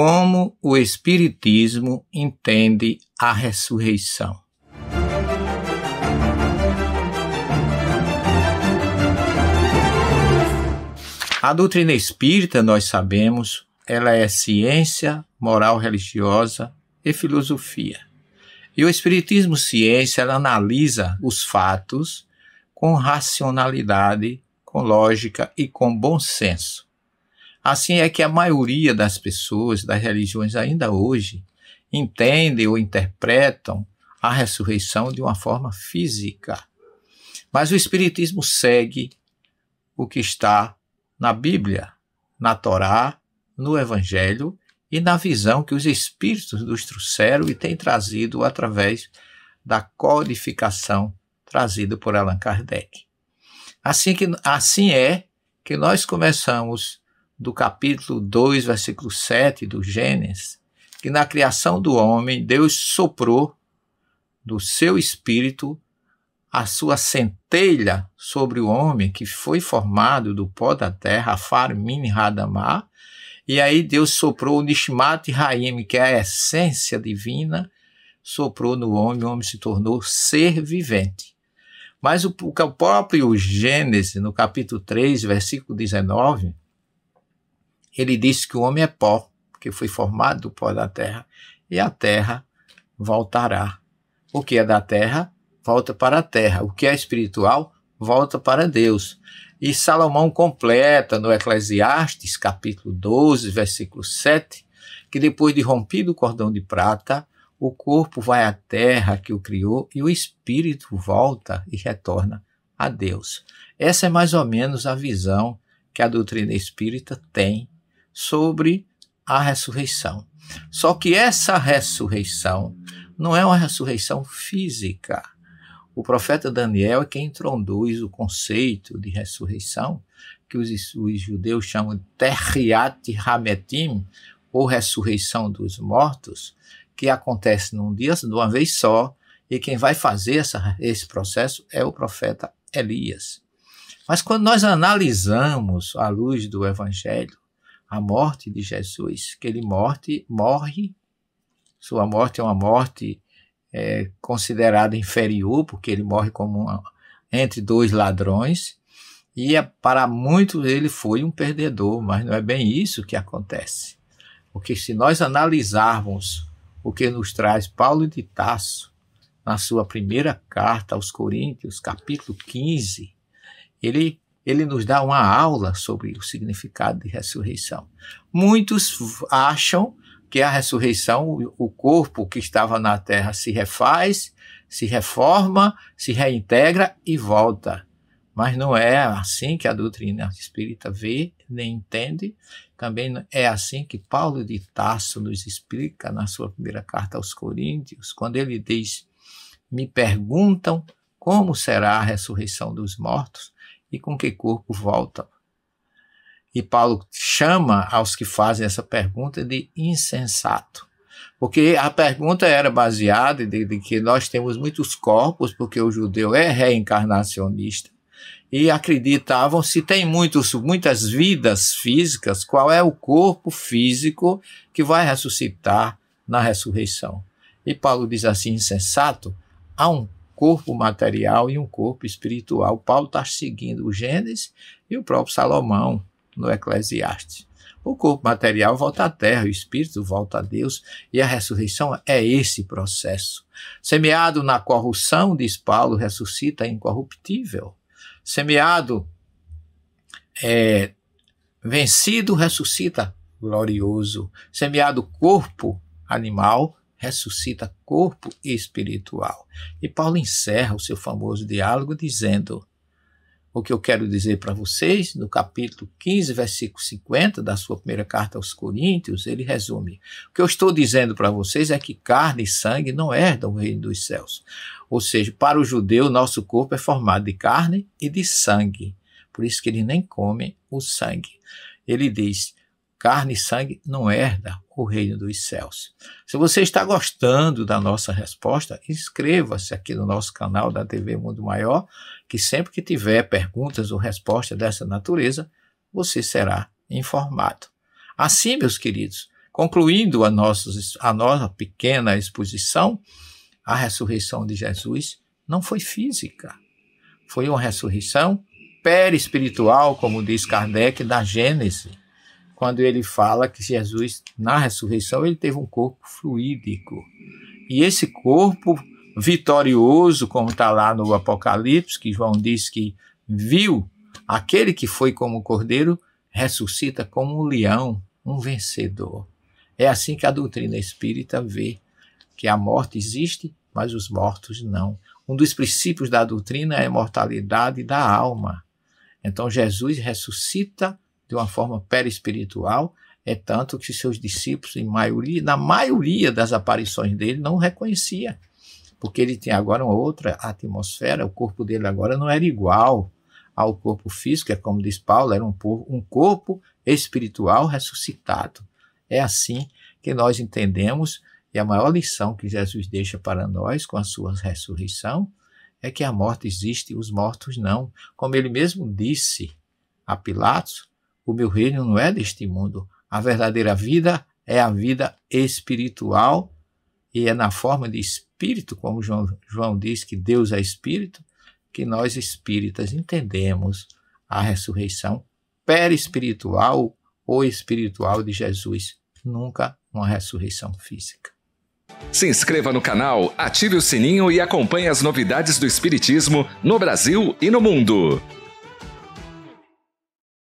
como o Espiritismo entende a ressurreição. A doutrina espírita, nós sabemos, ela é ciência, moral religiosa e filosofia. E o Espiritismo Ciência ela analisa os fatos com racionalidade, com lógica e com bom senso. Assim é que a maioria das pessoas das religiões ainda hoje entendem ou interpretam a ressurreição de uma forma física. Mas o Espiritismo segue o que está na Bíblia, na Torá, no Evangelho e na visão que os Espíritos nos trouxeram e têm trazido através da codificação trazida por Allan Kardec. Assim, que, assim é que nós começamos do capítulo 2, versículo 7 do Gênesis, que na criação do homem, Deus soprou do seu espírito a sua centelha sobre o homem que foi formado do pó da terra, Farmin Radamá, e aí Deus soprou o Nishmat Raim, que é a essência divina, soprou no homem, o homem se tornou ser vivente. Mas o, o próprio Gênesis, no capítulo 3, versículo 19, ele disse que o homem é pó, que foi formado do pó da terra, e a terra voltará. O que é da terra, volta para a terra. O que é espiritual, volta para Deus. E Salomão completa no Eclesiastes, capítulo 12, versículo 7, que depois de rompido o cordão de prata, o corpo vai à terra que o criou e o espírito volta e retorna a Deus. Essa é mais ou menos a visão que a doutrina espírita tem sobre a ressurreição. Só que essa ressurreição não é uma ressurreição física. O profeta Daniel é quem introduz o conceito de ressurreição, que os, os judeus chamam de Terriat Hametim, ou ressurreição dos mortos, que acontece num dia, de uma vez só, e quem vai fazer essa, esse processo é o profeta Elias. Mas quando nós analisamos à luz do Evangelho a morte de Jesus, que ele morte, morre, sua morte é uma morte é, considerada inferior, porque ele morre como uma, entre dois ladrões, e é, para muitos ele foi um perdedor, mas não é bem isso que acontece. Porque se nós analisarmos o que nos traz Paulo de Tarso, na sua primeira carta aos Coríntios, capítulo 15, ele ele nos dá uma aula sobre o significado de ressurreição. Muitos acham que a ressurreição, o corpo que estava na terra se refaz, se reforma, se reintegra e volta. Mas não é assim que a doutrina espírita vê nem entende. Também é assim que Paulo de Tarso nos explica na sua primeira carta aos Coríntios, quando ele diz: Me perguntam como será a ressurreição dos mortos e com que corpo voltam? E Paulo chama aos que fazem essa pergunta de insensato. Porque a pergunta era baseada de, de, que nós temos muitos corpos, porque o judeu é reencarnacionista, e acreditavam se tem muitos, muitas vidas físicas, qual é o corpo físico que vai ressuscitar na ressurreição. E Paulo diz assim, insensato, há um corpo material e um corpo espiritual. Paulo está seguindo o Gênesis e o próprio Salomão no Eclesiastes. O corpo material volta à terra, o espírito volta a Deus, e a ressurreição é esse processo. Semeado na corrupção, diz Paulo, ressuscita incorruptível. Semeado, é, vencido, ressuscita glorioso. Semeado corpo animal, ressuscita corpo espiritual. E Paulo encerra o seu famoso diálogo dizendo: O que eu quero dizer para vocês, no capítulo 15, versículo 50 da sua primeira carta aos Coríntios, ele resume: O que eu estou dizendo para vocês é que carne e sangue não herdam o reino dos céus. Ou seja, para o judeu, nosso corpo é formado de carne e de sangue. Por isso que ele nem come o sangue. Ele diz: Carne e sangue não herda o reino dos céus. Se você está gostando da nossa resposta, inscreva-se aqui no nosso canal da TV Mundo Maior, que sempre que tiver perguntas ou respostas dessa natureza, você será informado. Assim, meus queridos, concluindo a, nossos, a nossa pequena exposição, a ressurreição de Jesus não foi física. Foi uma ressurreição perespiritual, como diz Kardec, da Gênese quando ele fala que Jesus, na ressurreição, ele teve um corpo fluídico. E esse corpo vitorioso, como está lá no Apocalipse, que João diz que viu, aquele que foi como cordeiro ressuscita como um leão, um vencedor. É assim que a doutrina espírita vê que a morte existe, mas os mortos não. Um dos princípios da doutrina é a imortalidade da alma. Então Jesus ressuscita de uma forma perispiritual, é tanto que seus discípulos, em maioria, na maioria das aparições dele, não reconhecia, porque ele tem agora uma outra atmosfera, o corpo dele agora não era igual ao corpo físico, é como diz Paulo, era um, um corpo espiritual ressuscitado. É assim que nós entendemos, e a maior lição que Jesus deixa para nós com a sua ressurreição é que a morte existe, os mortos não. Como ele mesmo disse a Pilatos, o meu reino não é deste mundo. A verdadeira vida é a vida espiritual e é na forma de espírito, como João, João diz que Deus é espírito, que nós espíritas entendemos a ressurreição perespiritual ou espiritual de Jesus, nunca uma ressurreição física. Se inscreva no canal, ative o sininho e acompanhe as novidades do Espiritismo no Brasil e no mundo.